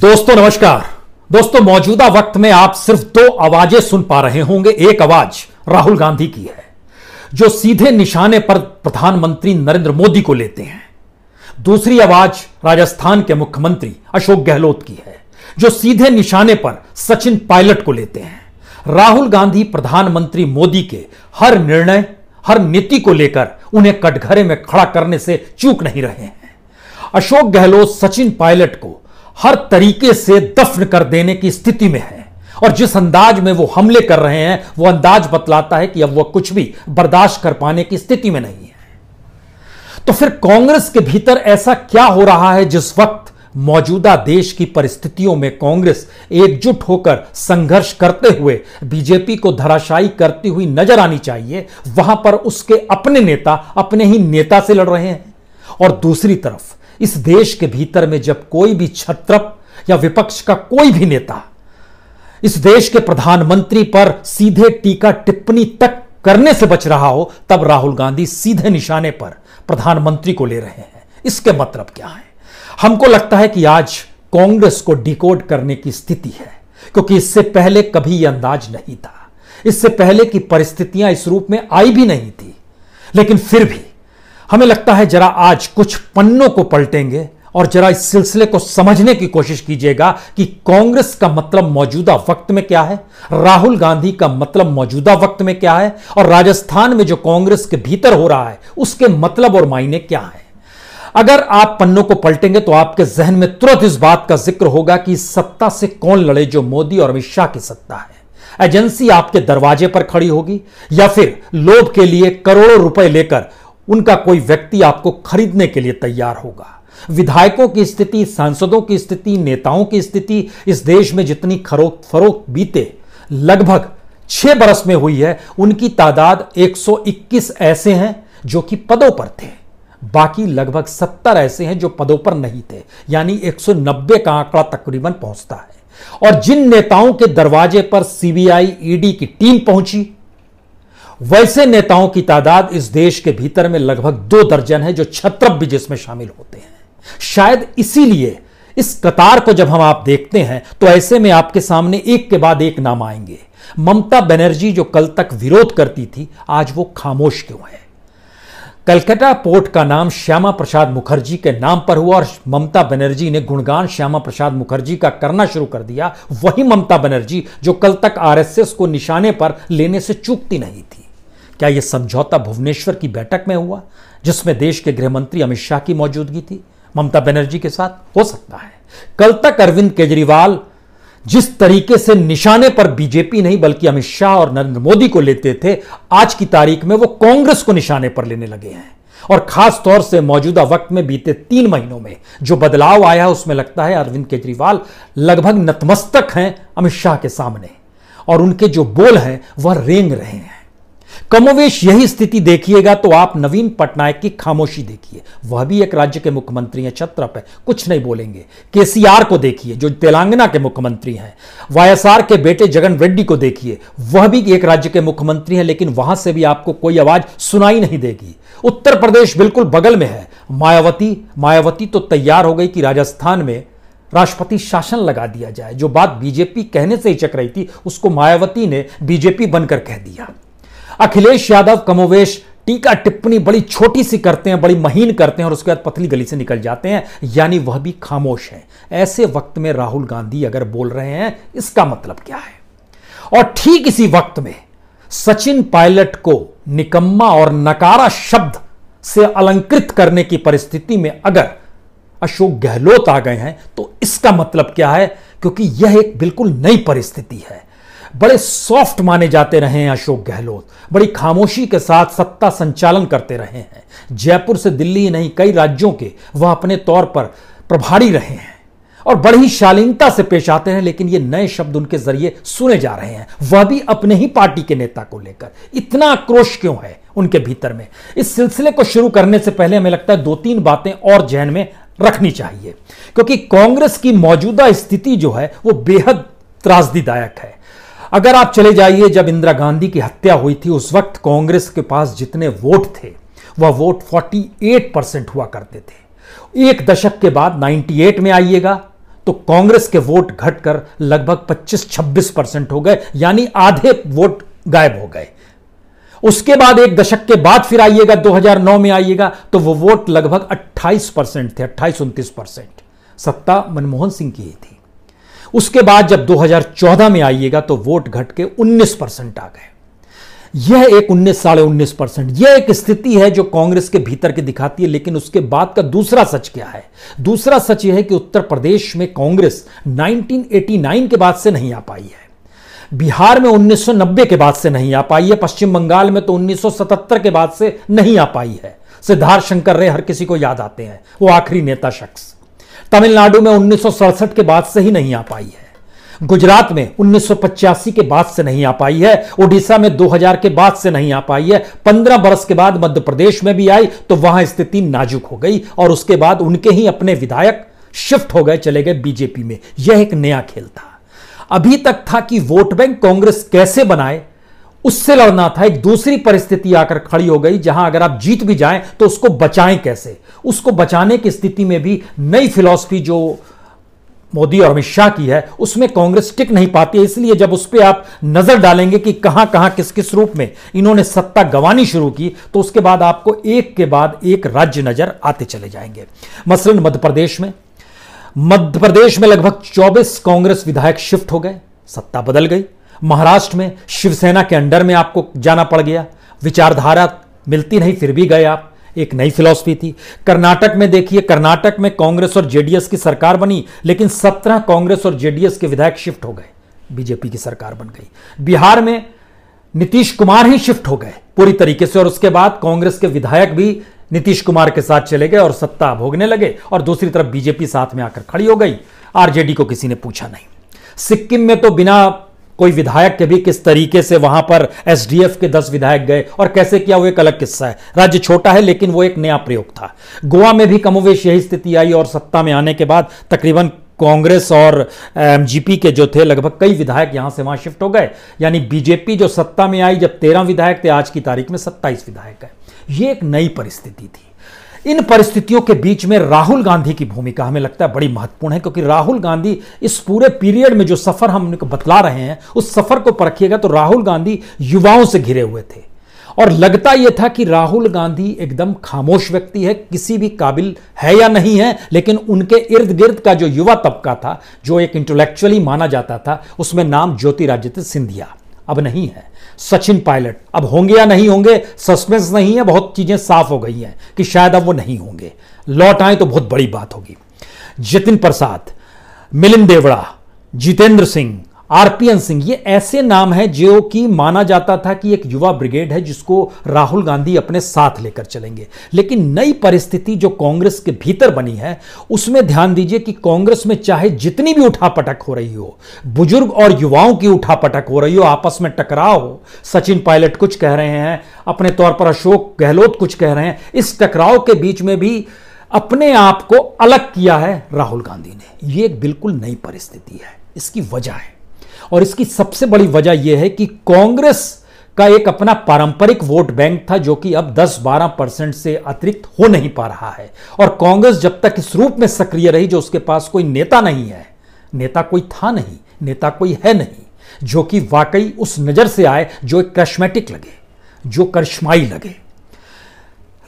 दोस्तों नमस्कार दोस्तों मौजूदा वक्त में आप सिर्फ दो आवाजें सुन पा रहे होंगे एक आवाज राहुल गांधी की है जो सीधे निशाने पर प्रधानमंत्री नरेंद्र मोदी को लेते हैं दूसरी आवाज राजस्थान के मुख्यमंत्री अशोक गहलोत की है जो सीधे निशाने पर सचिन पायलट को लेते हैं राहुल गांधी प्रधानमंत्री मोदी के हर निर्णय हर नीति को लेकर उन्हें कटघरे में खड़ा करने से चूक नहीं रहे हैं अशोक गहलोत सचिन पायलट को हर तरीके से दफन कर देने की स्थिति में है और जिस अंदाज में वो हमले कर रहे हैं वो अंदाज बतलाता है कि अब वह कुछ भी बर्दाश्त कर पाने की स्थिति में नहीं है तो फिर कांग्रेस के भीतर ऐसा क्या हो रहा है जिस वक्त मौजूदा देश की परिस्थितियों में कांग्रेस एकजुट होकर संघर्ष करते हुए बीजेपी को धराशायी करती हुई नजर आनी चाहिए वहां पर उसके अपने नेता अपने ही नेता से लड़ रहे हैं और दूसरी तरफ इस देश के भीतर में जब कोई भी छत्रप या विपक्ष का कोई भी नेता इस देश के प्रधानमंत्री पर सीधे टीका टिप्पणी तक करने से बच रहा हो तब राहुल गांधी सीधे निशाने पर प्रधानमंत्री को ले रहे हैं इसके मतलब क्या है हमको लगता है कि आज कांग्रेस को डिकोड करने की स्थिति है क्योंकि इससे पहले कभी यह अंदाज नहीं था इससे पहले की परिस्थितियां इस रूप में आई भी नहीं थी लेकिन फिर भी हमें लगता है जरा आज कुछ पन्नों को पलटेंगे और जरा इस सिलसिले को समझने की कोशिश कीजिएगा कि कांग्रेस का मतलब मौजूदा वक्त में क्या है राहुल गांधी का मतलब मौजूदा वक्त में क्या है और राजस्थान में जो कांग्रेस के भीतर हो रहा है उसके मतलब और मायने क्या है अगर आप पन्नों को पलटेंगे तो आपके जहन में तुरंत इस बात का जिक्र होगा कि सत्ता से कौन लड़े जो मोदी और अमित शाह की सत्ता है एजेंसी आपके दरवाजे पर खड़ी होगी या फिर लोभ के लिए करोड़ों रुपए लेकर उनका कोई व्यक्ति आपको खरीदने के लिए तैयार होगा विधायकों की स्थिति सांसदों की स्थिति नेताओं की स्थिति इस देश में जितनी खरोख फरोख बीते लगभग छह बरस में हुई है उनकी तादाद 121 ऐसे हैं जो कि पदों पर थे बाकी लगभग 70 ऐसे हैं जो पदों पर नहीं थे यानी 190 का आंकड़ा तकरीबन पहुंचता है और जिन नेताओं के दरवाजे पर सीबीआई ईडी e की टीम पहुंची वैसे नेताओं की तादाद इस देश के भीतर में लगभग दो दर्जन है जो छत्रप भी जिसमें शामिल होते हैं शायद इसीलिए इस कतार को जब हम आप देखते हैं तो ऐसे में आपके सामने एक के बाद एक नाम आएंगे ममता बनर्जी जो कल तक विरोध करती थी आज वो खामोश क्यों है कलकत्ता पोर्ट का नाम श्यामा प्रसाद मुखर्जी के नाम पर हुआ और ममता बनर्जी ने गुणगान श्यामा प्रसाद मुखर्जी का करना शुरू कर दिया वही ममता बनर्जी जो कल तक आरएसएस को निशाने पर लेने से चूकती नहीं थी क्या यह समझौता भुवनेश्वर की बैठक में हुआ जिसमें देश के गृहमंत्री अमित शाह की मौजूदगी थी ममता बनर्जी के साथ हो सकता है कल तक अरविंद केजरीवाल जिस तरीके से निशाने पर बीजेपी नहीं बल्कि अमित शाह और नरेंद्र मोदी को लेते थे आज की तारीख में वो कांग्रेस को निशाने पर लेने लगे हैं और खास तौर से मौजूदा वक्त में बीते तीन महीनों में जो बदलाव आया है उसमें लगता है अरविंद केजरीवाल लगभग नतमस्तक हैं अमित शाह के सामने और उनके जो बोल हैं वह रेंग रहे हैं कमोवेश यही स्थिति देखिएगा तो आप नवीन पटनायक की खामोशी देखिए वह भी एक राज्य के मुख्यमंत्री हैं छत्रप है कुछ नहीं बोलेंगे केसीआर को देखिए जो तेलंगाना के मुख्यमंत्री हैं वाईएसआर के बेटे जगन रेड्डी को देखिए वह भी एक राज्य के मुख्यमंत्री हैं लेकिन वहां से भी आपको कोई आवाज सुनाई नहीं देगी उत्तर प्रदेश बिल्कुल बगल में है मायावती मायावती तो तैयार हो गई कि राजस्थान में राष्ट्रपति शासन लगा दिया जाए जो बात बीजेपी कहने से ही चक रही थी उसको मायावती ने बीजेपी बनकर कह दिया अखिलेश यादव कमोवेश टीका टिप्पणी बड़ी छोटी सी करते हैं बड़ी महीन करते हैं और उसके बाद पतली गली से निकल जाते हैं यानी वह भी खामोश है ऐसे वक्त में राहुल गांधी अगर बोल रहे हैं इसका मतलब क्या है और ठीक इसी वक्त में सचिन पायलट को निकम्मा और नकारा शब्द से अलंकृत करने की परिस्थिति में अगर अशोक गहलोत आ गए हैं तो इसका मतलब क्या है क्योंकि यह एक बिल्कुल नई परिस्थिति है बड़े सॉफ्ट माने जाते रहे हैं अशोक गहलोत बड़ी खामोशी के साथ सत्ता संचालन करते रहे हैं जयपुर से दिल्ली नहीं कई राज्यों के वह अपने तौर पर प्रभारी रहे हैं और बड़ी शालीनता से पेश आते हैं लेकिन ये नए शब्द उनके जरिए सुने जा रहे हैं वह भी अपने ही पार्टी के नेता को लेकर इतना आक्रोश क्यों है उनके भीतर में इस सिलसिले को शुरू करने से पहले हमें लगता है दो तीन बातें और जहन में रखनी चाहिए क्योंकि कांग्रेस की मौजूदा स्थिति जो है वो बेहद त्रासदीदायक है अगर आप चले जाइए जब इंदिरा गांधी की हत्या हुई थी उस वक्त कांग्रेस के पास जितने वोट थे वह वोट 48 परसेंट हुआ करते थे एक दशक के बाद 98 में आइएगा तो कांग्रेस के वोट घटकर लगभग 25-26 परसेंट हो गए यानी आधे वोट गायब हो गए उसके बाद एक दशक के बाद फिर आइएगा 2009 में आइएगा तो वो वोट लगभग 28 परसेंट थे अट्ठाईस उनतीस परसेंट सत्ता मनमोहन सिंह की ही थी उसके बाद जब 2014 में आइएगा तो वोट घट के 19 परसेंट आ गए यह एक उन्नीस साढ़े उन्नीस परसेंट यह एक स्थिति है जो कांग्रेस के भीतर के दिखाती है लेकिन उसके बाद का दूसरा सच क्या है दूसरा सच यह है कि उत्तर प्रदेश में कांग्रेस 1989 के बाद से नहीं आ पाई है बिहार में 1990 के बाद से नहीं आ पाई है पश्चिम बंगाल में तो 1977 के बाद से नहीं आ पाई है सिद्धार्थ शंकर रे हर किसी को याद आते हैं वो आखिरी नेता शख्स तमिलनाडु में उन्नीस के बाद से ही नहीं आ पाई है गुजरात में उन्नीस के बाद से नहीं आ पाई है ओडिशा में 2000 के बाद से नहीं आ पाई है 15 बरस के बाद मध्य प्रदेश में भी आई तो वहां स्थिति नाजुक हो गई और उसके बाद उनके ही अपने विधायक शिफ्ट हो गए चले गए बीजेपी में यह एक नया खेल था अभी तक था कि वोट बैंक कांग्रेस कैसे बनाए उससे लड़ना था एक दूसरी परिस्थिति आकर खड़ी हो गई जहां अगर आप जीत भी जाएं तो उसको बचाएं कैसे उसको बचाने की स्थिति में भी नई फिलॉसफी जो मोदी और अमित शाह की है उसमें कांग्रेस टिक नहीं पाती है इसलिए जब उस पर आप नजर डालेंगे कि कहां कहां किस किस रूप में इन्होंने सत्ता गंवानी शुरू की तो उसके बाद आपको एक के बाद एक राज्य नजर आते चले जाएंगे मसलन मध्य प्रदेश में मध्य प्रदेश में लगभग 24 कांग्रेस विधायक शिफ्ट हो गए सत्ता बदल गई महाराष्ट्र में शिवसेना के अंडर में आपको जाना पड़ गया विचारधारा मिलती नहीं फिर भी गए आप एक नई फिलॉसफी थी कर्नाटक में देखिए कर्नाटक में कांग्रेस और जेडीएस की सरकार बनी लेकिन सत्रह कांग्रेस और जेडीएस के विधायक शिफ्ट हो गए बीजेपी की सरकार बन गई बिहार में नीतीश कुमार ही शिफ्ट हो गए पूरी तरीके से और उसके बाद कांग्रेस के विधायक भी नीतीश कुमार के साथ चले गए और सत्ता भोगने लगे और दूसरी तरफ बीजेपी साथ में आकर खड़ी हो गई आरजेडी को किसी ने पूछा नहीं सिक्किम में तो बिना कोई विधायक के भी किस तरीके से वहां पर एसडीएफ के दस विधायक गए और कैसे किया वो एक अलग किस्सा है राज्य छोटा है लेकिन वो एक नया प्रयोग था गोवा में भी कमोवेश यही स्थिति आई और सत्ता में आने के बाद तकरीबन कांग्रेस और एमजीपी के जो थे लगभग कई विधायक यहां से वहां शिफ्ट हो गए यानी बीजेपी जो सत्ता में आई जब तेरह विधायक थे आज की तारीख में सत्ताईस विधायक है ये एक नई परिस्थिति थी इन परिस्थितियों के बीच में राहुल गांधी की भूमिका हमें लगता है बड़ी महत्वपूर्ण है क्योंकि राहुल गांधी इस पूरे पीरियड में जो सफर हम उनको बतला रहे हैं उस सफर को परखिएगा तो राहुल गांधी युवाओं से घिरे हुए थे और लगता यह था कि राहुल गांधी एकदम खामोश व्यक्ति है किसी भी काबिल है या नहीं है लेकिन उनके इर्द गिर्द का जो युवा तबका था जो एक इंटेलेक्चुअली माना जाता था उसमें नाम ज्योतिरादित्य सिंधिया अब नहीं है सचिन पायलट अब होंगे या नहीं होंगे सस्पेंस नहीं है बहुत चीज़ें साफ हो गई हैं कि शायद अब वो नहीं होंगे लौट आए तो बहुत बड़ी बात होगी जितिन प्रसाद मिलिंद देवड़ा जितेंद्र सिंह आरपीएन सिंह ये ऐसे नाम है जो कि माना जाता था कि एक युवा ब्रिगेड है जिसको राहुल गांधी अपने साथ लेकर चलेंगे लेकिन नई परिस्थिति जो कांग्रेस के भीतर बनी है उसमें ध्यान दीजिए कि कांग्रेस में चाहे जितनी भी उठापटक हो रही हो बुजुर्ग और युवाओं की उठापटक हो रही हो आपस में टकराव हो सचिन पायलट कुछ कह रहे हैं अपने तौर पर अशोक गहलोत कुछ कह रहे हैं इस टकराव के बीच में भी अपने आप को अलग किया है राहुल गांधी ने यह एक बिल्कुल नई परिस्थिति है इसकी वजह है और इसकी सबसे बड़ी वजह यह है कि कांग्रेस का एक अपना पारंपरिक वोट बैंक था जो कि अब 10-12 परसेंट से अतिरिक्त हो नहीं पा रहा है और कांग्रेस जब तक इस रूप में सक्रिय रही जो उसके पास कोई नेता नहीं है नेता कोई था नहीं नेता कोई है नहीं जो कि वाकई उस नज़र से आए जो एक क्रश्मेटिक लगे जो करश्माई लगे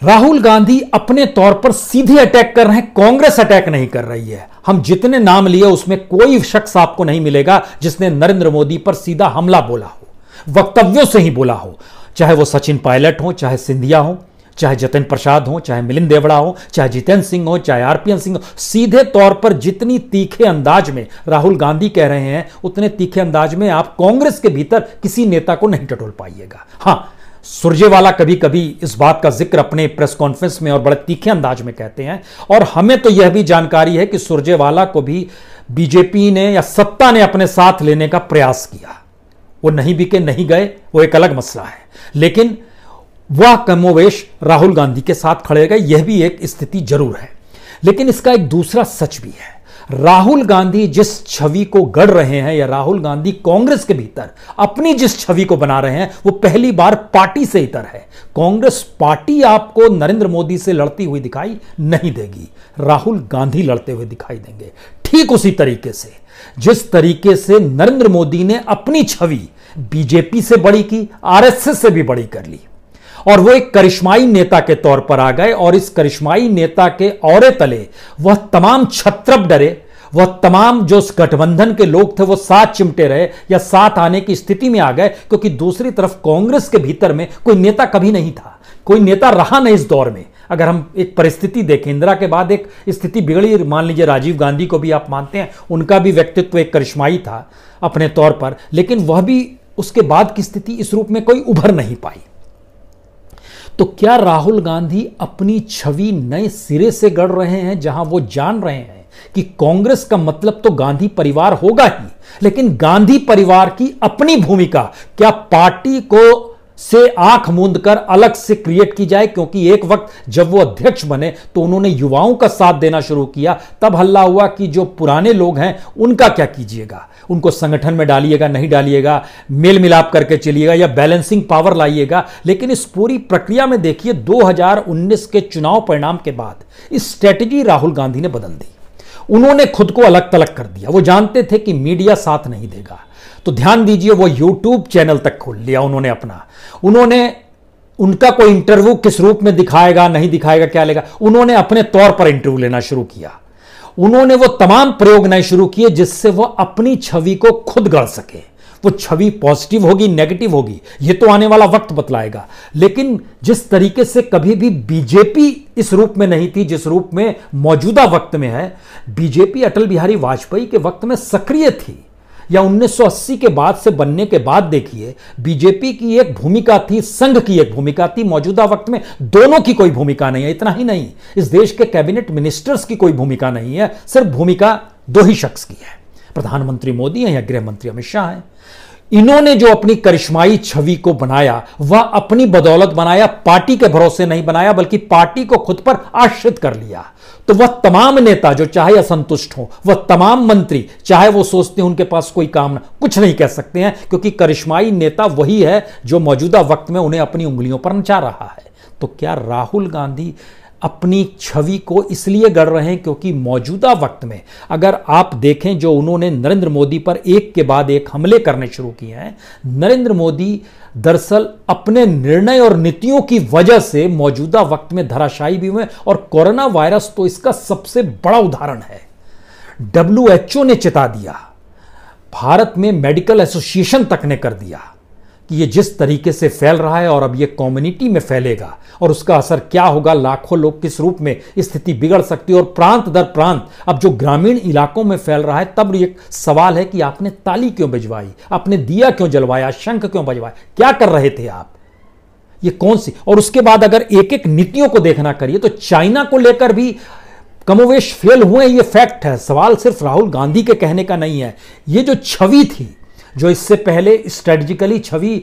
राहुल गांधी अपने तौर पर सीधे अटैक कर रहे हैं कांग्रेस अटैक नहीं कर रही है हम जितने नाम लिए उसमें कोई शख्स आपको नहीं मिलेगा जिसने नरेंद्र मोदी पर सीधा हमला बोला हो वक्तव्यों से ही बोला हो चाहे वो सचिन पायलट हो चाहे सिंधिया हो चाहे जतिन प्रसाद हो चाहे मिलिंद देवड़ा हो चाहे जितेंद्र सिंह हो चाहे आरपीएन सिंह हो सीधे तौर पर जितनी तीखे अंदाज में राहुल गांधी कह रहे हैं उतने तीखे अंदाज में आप कांग्रेस के भीतर किसी नेता को नहीं टटोल पाइएगा हाँ सुरजेवाला कभी कभी इस बात का जिक्र अपने प्रेस कॉन्फ्रेंस में और बड़े तीखे अंदाज में कहते हैं और हमें तो यह भी जानकारी है कि सुरजेवाला को भी बीजेपी ने या सत्ता ने अपने साथ लेने का प्रयास किया वो नहीं बिके नहीं गए वो एक अलग मसला है लेकिन वह कमोवेश राहुल गांधी के साथ खड़े गए यह भी एक स्थिति जरूर है लेकिन इसका एक दूसरा सच भी है राहुल गांधी जिस छवि को गढ़ रहे हैं या राहुल गांधी कांग्रेस के भीतर अपनी जिस छवि को बना रहे हैं वो पहली बार पार्टी से इतर है कांग्रेस पार्टी आपको नरेंद्र मोदी से लड़ती हुई दिखाई नहीं देगी राहुल गांधी लड़ते हुए दिखाई देंगे ठीक उसी तरीके से जिस तरीके से नरेंद्र मोदी ने अपनी छवि बीजेपी से बड़ी की आरएसएस से भी बड़ी कर ली और वो एक करिश्माई नेता के तौर पर आ गए और इस करिश्माई नेता के औरे तले वह तमाम छत्रप डरे वह तमाम जो उस गठबंधन के लोग थे वो साथ चिमटे रहे या साथ आने की स्थिति में आ गए क्योंकि दूसरी तरफ कांग्रेस के भीतर में कोई नेता कभी नहीं था कोई नेता रहा नहीं इस दौर में अगर हम एक परिस्थिति देखें इंदिरा के बाद एक स्थिति बिगड़ी मान लीजिए राजीव गांधी को भी आप मानते हैं उनका भी व्यक्तित्व एक करिश्माई था अपने तौर पर लेकिन वह भी उसके बाद की स्थिति इस रूप में कोई उभर नहीं पाई तो क्या राहुल गांधी अपनी छवि नए सिरे से गढ़ रहे हैं जहां वो जान रहे हैं कि कांग्रेस का मतलब तो गांधी परिवार होगा ही लेकिन गांधी परिवार की अपनी भूमिका क्या पार्टी को से आंख मूंद कर अलग से क्रिएट की जाए क्योंकि एक वक्त जब वो अध्यक्ष बने तो उन्होंने युवाओं का साथ देना शुरू किया तब हल्ला हुआ कि जो पुराने लोग हैं उनका क्या कीजिएगा उनको संगठन में डालिएगा नहीं डालिएगा मेल मिलाप करके चलिएगा या बैलेंसिंग पावर लाइएगा लेकिन इस पूरी प्रक्रिया में देखिए 2019 के चुनाव परिणाम के बाद इस स्ट्रेटेजी राहुल गांधी ने बदल दी उन्होंने खुद को अलग तलग कर दिया वो जानते थे कि मीडिया साथ नहीं देगा तो ध्यान दीजिए वो यूट्यूब चैनल तक खोल लिया उन्होंने अपना उन्होंने उनका कोई इंटरव्यू किस रूप में दिखाएगा नहीं दिखाएगा क्या लेगा उन्होंने अपने तौर पर इंटरव्यू लेना शुरू किया उन्होंने वो तमाम प्रयोग नए शुरू किए जिससे वो अपनी छवि को खुद गढ़ सके वो छवि पॉजिटिव होगी नेगेटिव होगी ये तो आने वाला वक्त बतलाएगा लेकिन जिस तरीके से कभी भी बीजेपी इस रूप में नहीं थी जिस रूप में मौजूदा वक्त में है बीजेपी अटल बिहारी वाजपेयी के वक्त में सक्रिय थी या 1980 के बाद से बनने के बाद देखिए बीजेपी की एक भूमिका थी संघ की एक भूमिका थी मौजूदा वक्त में दोनों की कोई भूमिका नहीं है इतना ही नहीं इस देश के कैबिनेट मिनिस्टर्स की कोई भूमिका नहीं है सिर्फ भूमिका दो ही शख्स की है प्रधानमंत्री मोदी हैं या गृहमंत्री अमित शाह हैं इन्होंने जो अपनी करिश्माई छवि को बनाया वह अपनी बदौलत बनाया पार्टी के भरोसे नहीं बनाया बल्कि पार्टी को खुद पर आश्रित कर लिया तो वह तमाम नेता जो चाहे असंतुष्ट हो वह तमाम मंत्री चाहे वो सोचते हैं उनके पास कोई काम ना कुछ नहीं कह सकते हैं क्योंकि करिश्माई नेता वही है जो मौजूदा वक्त में उन्हें अपनी उंगलियों पर नचा रहा है तो क्या राहुल गांधी अपनी छवि को इसलिए गढ़ रहे हैं क्योंकि मौजूदा वक्त में अगर आप देखें जो उन्होंने नरेंद्र मोदी पर एक के बाद एक हमले करने शुरू किए हैं नरेंद्र मोदी दरअसल अपने निर्णय और नीतियों की वजह से मौजूदा वक्त में धराशायी भी हुए और कोरोना वायरस तो इसका सबसे बड़ा उदाहरण है डब्ल्यू ने चिता दिया भारत में मेडिकल एसोसिएशन तक ने कर दिया कि ये जिस तरीके से फैल रहा है और अब ये कम्युनिटी में फैलेगा और उसका असर क्या होगा लाखों लोग किस रूप में स्थिति बिगड़ सकती है और प्रांत दर प्रांत अब जो ग्रामीण इलाकों में फैल रहा है तब ये सवाल है कि आपने ताली क्यों भिजवाई आपने दिया क्यों जलवाया शंख क्यों बजवाया क्या कर रहे थे आप ये कौन सी और उसके बाद अगर एक एक नीतियों को देखना करिए तो चाइना को लेकर भी कमोवेश फेल हुए ये फैक्ट है सवाल सिर्फ राहुल गांधी के कहने का नहीं है ये जो छवि थी जो इससे पहले स्ट्रेटजिकली छवि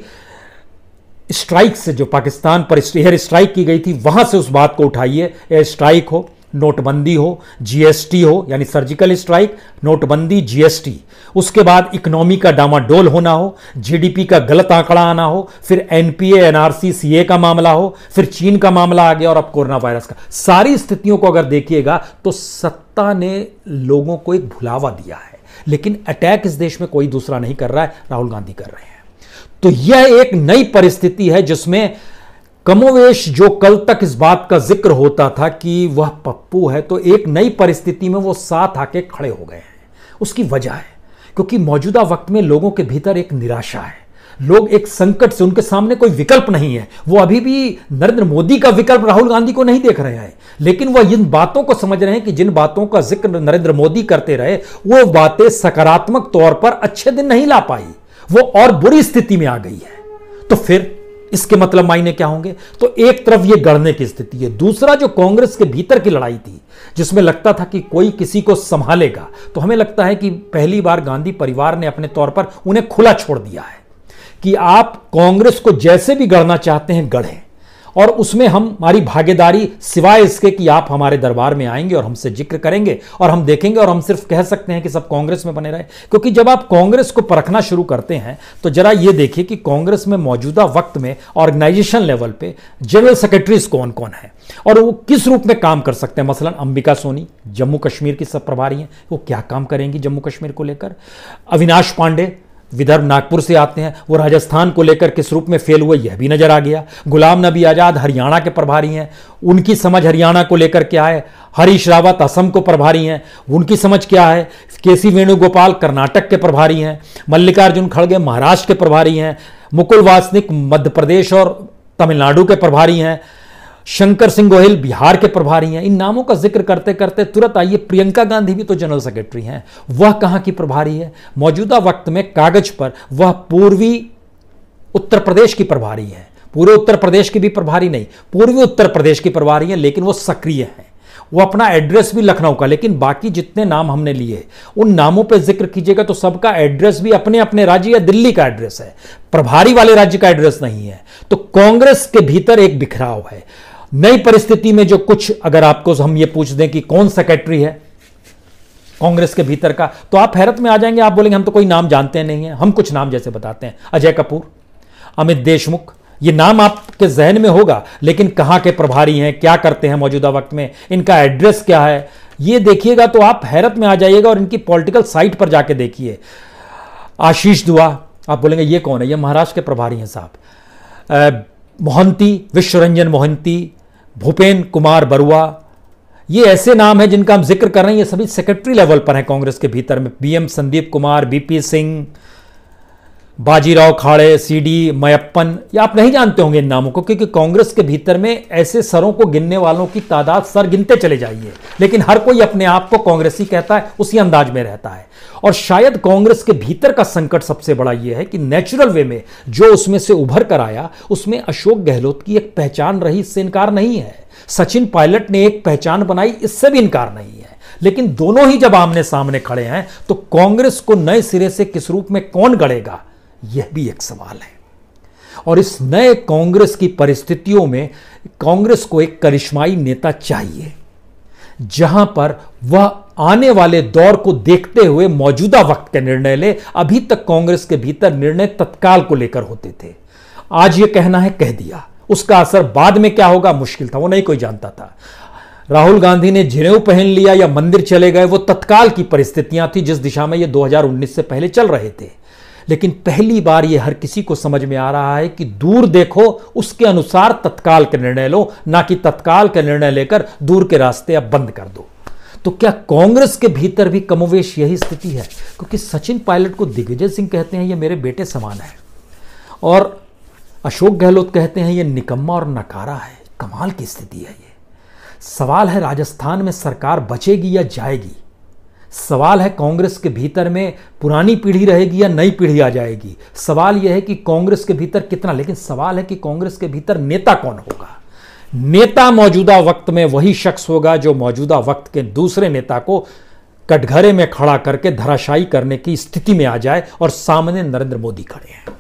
स्ट्राइक से जो पाकिस्तान पर एयर स्ट्राइक की गई थी वहां से उस बात को उठाइए एयर स्ट्राइक हो नोटबंदी हो जीएसटी हो यानी सर्जिकल स्ट्राइक नोटबंदी जीएसटी उसके बाद इकोनॉमी का डामाडोल होना हो जीडीपी का गलत आंकड़ा आना हो फिर एनपीए एनआरसी सीए का मामला हो फिर चीन का मामला आ गया और अब कोरोना वायरस का सारी स्थितियों को अगर देखिएगा तो सत्ता ने लोगों को एक भुलावा दिया है लेकिन अटैक इस देश में कोई दूसरा नहीं कर रहा है राहुल गांधी कर रहे हैं तो यह एक नई परिस्थिति है जिसमें कमोवेश जो कल तक इस बात का जिक्र होता था कि वह पप्पू है तो एक नई परिस्थिति में वो साथ आके खड़े हो गए हैं उसकी वजह है क्योंकि मौजूदा वक्त में लोगों के भीतर एक निराशा है लोग एक संकट से उनके सामने कोई विकल्प नहीं है वो अभी भी नरेंद्र मोदी का विकल्प राहुल गांधी को नहीं देख रहे हैं लेकिन वह इन बातों को समझ रहे हैं कि जिन बातों का जिक्र नरेंद्र मोदी करते रहे वो बातें सकारात्मक तौर पर अच्छे दिन नहीं ला पाई वो और बुरी स्थिति में आ गई है तो फिर इसके मतलब मायने क्या होंगे तो एक तरफ ये गढ़ने की स्थिति है दूसरा जो कांग्रेस के भीतर की लड़ाई थी जिसमें लगता था कि कोई किसी को संभालेगा तो हमें लगता है कि पहली बार गांधी परिवार ने अपने तौर पर उन्हें खुला छोड़ दिया है कि आप कांग्रेस को जैसे भी गढ़ना चाहते हैं गढ़ें और उसमें हम हमारी भागीदारी सिवाय इसके कि आप हमारे दरबार में आएंगे और हमसे जिक्र करेंगे और हम देखेंगे और हम सिर्फ कह सकते हैं कि सब कांग्रेस में बने रहे क्योंकि जब आप कांग्रेस को परखना शुरू करते हैं तो जरा ये देखिए कि कांग्रेस में मौजूदा वक्त में ऑर्गेनाइजेशन लेवल पे जनरल सेक्रेटरीज कौन कौन है और वो किस रूप में काम कर सकते हैं मसलन अंबिका सोनी जम्मू कश्मीर की सब प्रभारी हैं वो क्या काम करेंगी जम्मू कश्मीर को लेकर अविनाश पांडे विदर्भ नागपुर से आते हैं वो राजस्थान को लेकर किस रूप में फेल हुए यह भी नजर आ गया गुलाम नबी आज़ाद हरियाणा के प्रभारी हैं उनकी समझ हरियाणा को लेकर क्या है हरीश रावत असम को प्रभारी हैं उनकी समझ क्या है के सी वेणुगोपाल कर्नाटक के प्रभारी हैं मल्लिकार्जुन खड़गे महाराष्ट्र के प्रभारी हैं मुकुल वासनिक मध्य प्रदेश और तमिलनाडु के प्रभारी हैं शंकर सिंह गोहिल बिहार के प्रभारी हैं इन नामों का जिक्र करते करते तुरंत आइए प्रियंका गांधी भी तो जनरल सेक्रेटरी हैं वह कहाँ की प्रभारी है मौजूदा वक्त में कागज पर वह पूर्वी उत्तर प्रदेश की प्रभारी है पूरे उत्तर प्रदेश की भी प्रभारी नहीं पूर्वी उत्तर प्रदेश की प्रभारी है लेकिन वो सक्रिय है वो अपना एड्रेस भी लखनऊ का लेकिन बाकी जितने नाम हमने लिए उन नामों पर जिक्र कीजिएगा तो सबका एड्रेस भी अपने अपने राज्य या दिल्ली का एड्रेस है प्रभारी वाले राज्य का एड्रेस नहीं है तो कांग्रेस के भीतर एक बिखराव है नई परिस्थिति में जो कुछ अगर आपको हम ये पूछ दें कि कौन सेक्रेटरी है कांग्रेस के भीतर का तो आप हैरत में आ जाएंगे आप बोलेंगे हम तो कोई नाम जानते नहीं है हम कुछ नाम जैसे बताते हैं अजय कपूर अमित देशमुख ये नाम आपके जहन में होगा लेकिन कहां के प्रभारी हैं क्या करते हैं मौजूदा वक्त में इनका एड्रेस क्या है ये देखिएगा तो आप हैरत में आ जाइएगा और इनकी पॉलिटिकल साइट पर जाके देखिए आशीष दुआ आप बोलेंगे ये कौन है ये महाराष्ट्र के प्रभारी हैं साहब मोहंती विश्वरंजन मोहंती भूपेन कुमार बरुआ ये ऐसे नाम हैं जिनका हम जिक्र कर रहे हैं ये सभी सेक्रेटरी लेवल पर हैं कांग्रेस के भीतर में BM Sandeep Kumar BP Singh Bajirao Khade CD Meiyappan या आप नहीं जानते होंगे इन नामों को क्योंकि कांग्रेस के भीतर में ऐसे सरों को गिनने वालों की तादाद सर गिनते चले जाइए लेकिन हर कोई अपने आप को कांग्रेसी कहता है उसी अंदाज में रहता है और शायद कांग्रेस के भीतर का संकट सबसे बड़ा यह है कि नेचुरल वे में जो उसमें से उभर कर आया उसमें अशोक गहलोत की एक पहचान रही इससे इनकार नहीं है सचिन पायलट ने एक पहचान बनाई इससे भी इनकार नहीं है लेकिन दोनों ही जब आमने सामने खड़े हैं तो कांग्रेस को नए सिरे से किस रूप में कौन गढ़ेगा यह भी एक सवाल है और इस नए कांग्रेस की परिस्थितियों में कांग्रेस को एक करिश्माई नेता चाहिए जहां पर वह आने वाले दौर को देखते हुए मौजूदा वक्त के निर्णय ले अभी तक कांग्रेस के भीतर निर्णय तत्काल को लेकर होते थे आज यह कहना है कह दिया उसका असर बाद में क्या होगा मुश्किल था वो नहीं कोई जानता था राहुल गांधी ने जिनेऊ पहन लिया या मंदिर चले गए वो तत्काल की परिस्थितियां थी जिस दिशा में ये 2019 से पहले चल रहे थे लेकिन पहली बार यह हर किसी को समझ में आ रहा है कि दूर देखो उसके अनुसार तत्काल के निर्णय लो ना कि तत्काल के निर्णय लेकर दूर के रास्ते अब बंद कर दो तो क्या कांग्रेस के भीतर भी कमोवेश यही स्थिति है क्योंकि सचिन पायलट को दिग्विजय सिंह कहते हैं ये मेरे बेटे समान है और अशोक गहलोत कहते हैं ये निकम्मा और नकारा है कमाल की स्थिति है ये सवाल है राजस्थान में सरकार बचेगी या जाएगी सवाल है कांग्रेस के भीतर में पुरानी पीढ़ी रहेगी या नई पीढ़ी आ जाएगी सवाल यह है कि कांग्रेस के भीतर कितना लेकिन सवाल है कि कांग्रेस के भीतर नेता कौन होगा नेता मौजूदा वक्त में वही शख्स होगा जो मौजूदा वक्त के दूसरे नेता को कटघरे में खड़ा करके धराशायी करने की स्थिति में आ जाए और सामने नरेंद्र मोदी खड़े हैं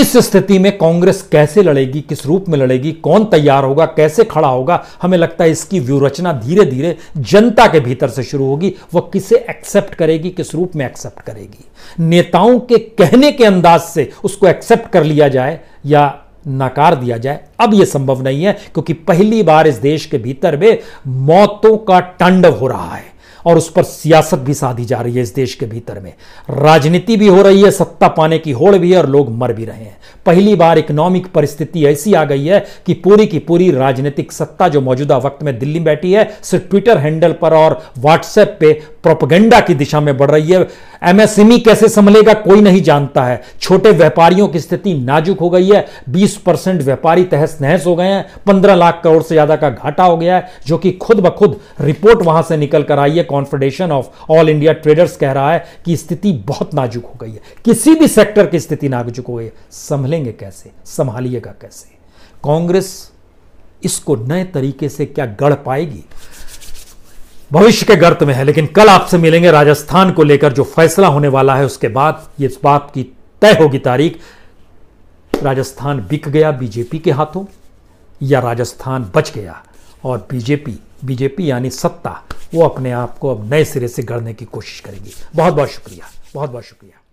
इस स्थिति में कांग्रेस कैसे लड़ेगी किस रूप में लड़ेगी कौन तैयार होगा कैसे खड़ा होगा हमें लगता है इसकी व्यूरचना धीरे धीरे जनता के भीतर से शुरू होगी वह किसे एक्सेप्ट करेगी किस रूप में एक्सेप्ट करेगी नेताओं के कहने के अंदाज से उसको एक्सेप्ट कर लिया जाए या नकार दिया जाए अब यह संभव नहीं है क्योंकि पहली बार इस देश के भीतर में मौतों का तांडव हो रहा है और उस पर सियासत भी साधी जा रही है इस देश के भीतर में राजनीति भी हो रही है सत्ता पाने की होड़ भी है और लोग मर भी रहे हैं पहली बार इकोनॉमिक परिस्थिति ऐसी आ गई है कि पूरी की पूरी राजनीतिक सत्ता जो मौजूदा वक्त में दिल्ली में बैठी है सिर्फ ट्विटर हैंडल पर और व्हाट्सएप पे प्रोपगेंडा की दिशा में बढ़ रही है एमएसएमई कैसे संभलेगा कोई नहीं जानता है छोटे व्यापारियों की स्थिति नाजुक हो गई है 20 परसेंट व्यापारी तहस नहस हो गए हैं पंद्रह लाख करोड़ से ज्यादा का घाटा हो गया है जो कि खुद ब खुद रिपोर्ट वहां से निकल कर आई है confederation of all India traders कह रहा है कि स्थिति बहुत नाजुक हो गई है किसी भी सेक्टर की स्थिति नाजुक हो गई है संभलेंगे कैसे संभालिएगा कैसे कांग्रेस इसको नए तरीके से क्या गढ़ पाएगी भविष्य के गर्त में है लेकिन कल आपसे मिलेंगे राजस्थान को लेकर जो फैसला होने वाला है उसके बाद ये इस बात की तय होगी तारीख राजस्थान बिक गया बीजेपी के हाथों या राजस्थान बच गया और बीजेपी बीजेपी यानी सत्ता वो अपने आप को अब नए सिरे से गढ़ने की कोशिश करेगी बहुत बहुत शुक्रिया बहुत बहुत शुक्रिया